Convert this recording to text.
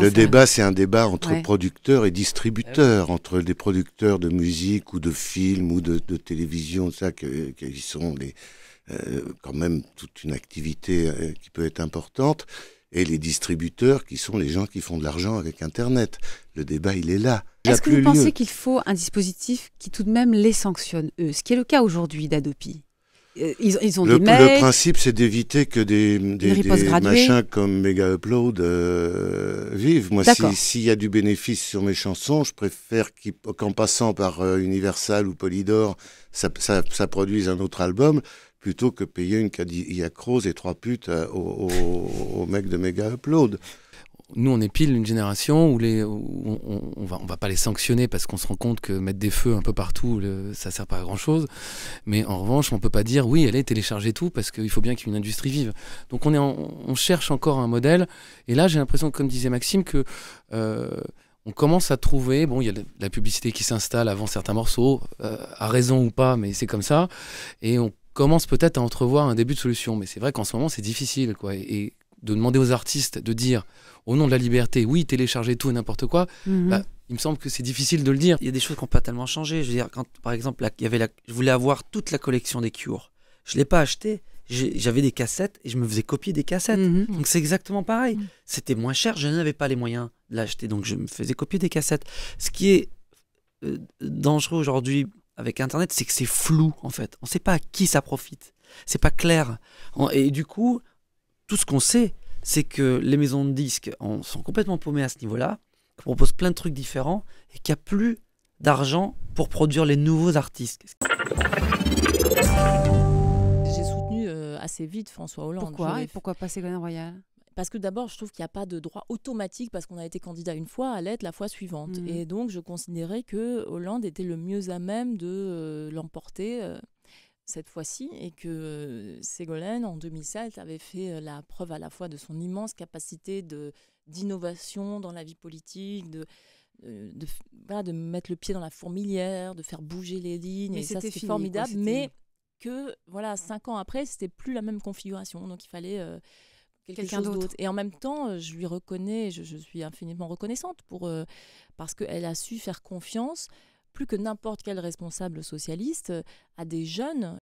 Le hein. débat, c'est un débat entre producteurs et distributeurs, ah entre des producteurs de musique ou de films ou de, télévision, ça, qui sont euh, quand même toute une activité euh, qui peut être importante, et les distributeurs, qui sont les gens qui font de l'argent avec Internet. Le débat, il est là. Est-ce que vous pensez qu'il faut un dispositif qui tout de même les sanctionne, eux, ce qui est le cas aujourd'hui d'Adopi euh, ils, ont le, des mails, le, principe, c'est d'éviter que des, machins comme Mega Upload moi, s'il y a du bénéfice sur mes chansons, je préfère qu'en passant par euh, Universal ou Polydor, ça, produise un autre album plutôt que payer une Cadillac Rose et trois putes euh, au, au, mec de Mega Upload nous, on est pile une génération où, on, on, va, pas les sanctionner parce qu'on se rend compte que mettre des feux un peu partout, ça ça sert pas à grand chose. Mais en revanche, on peut pas dire oui, allez télécharger tout parce qu'il faut bien qu'une industrie vive. Donc on, cherche encore un modèle. Et là, j'ai l'impression, comme disait Maxime, que euh, on commence à trouver, bon, il y a la publicité qui s'installe avant certains morceaux, euh, à raison ou pas, mais c'est comme ça. Et on commence peut-être à entrevoir un début de solution. Mais c'est vrai qu'en ce moment, c'est difficile. Quoi. et de demander aux artistes de dire au nom de la liberté, oui, téléchargez tout et n'importe quoi, mhm. bah, il me semble que c'est difficile de le dire. Il y a des choses qu'on peut pas tellement changer. Je veux dire, quand, par exemple, y avait je voulais avoir toute la collection des Cure. Je l'ai pas acheté. J'avais des cassettes et je me faisais copier des cassettes. Mhm. Donc c'est exactement pareil. Mhm. C'était moins cher, je n'avais pas les moyens de l'acheter, donc je me faisais copier des cassettes. Ce qui est euh, dangereux aujourd'hui avec Internet, c'est que c'est flou en fait. On ne sait pas à qui ça profite. C'est pas clair. Et du coup, tout ce qu'on sait, c'est que les maisons de disques sont complètement paumées à ce niveau-là, qu'on propose plein de trucs différents et qu'il n'y a plus d'argent pour produire les nouveaux artistes. J'ai soutenu euh, assez vite François Hollande. Pourquoi Et pourquoi pas Ségolène Royal parce que d'abord, je trouve qu'il n'y a pas de droit automatique parce qu'on a été candidat une fois à l'être la fois suivante. Mmh. Et donc, je considérais que Hollande était le mieux à même de euh, l'emporter. Euh, cette fois-ci et que euh, Ségolène, en 2007, avait fait euh, la preuve à la fois de son immense capacité de, d'innovation dans la vie politique, de, euh, de, voilà, de mettre le pied dans la fourmilière, de faire bouger les lignes. et ça, c'était formidable. Mais que, voilà, cinq ans après, c'était plus la même configuration. Donc, il fallait... quelqu'un d'autre. Et en même temps, je lui reconnais, je, suis infiniment reconnaissante pour, parce qu'elle a su faire confiance plus que n'importe quel responsable socialiste à des jeunes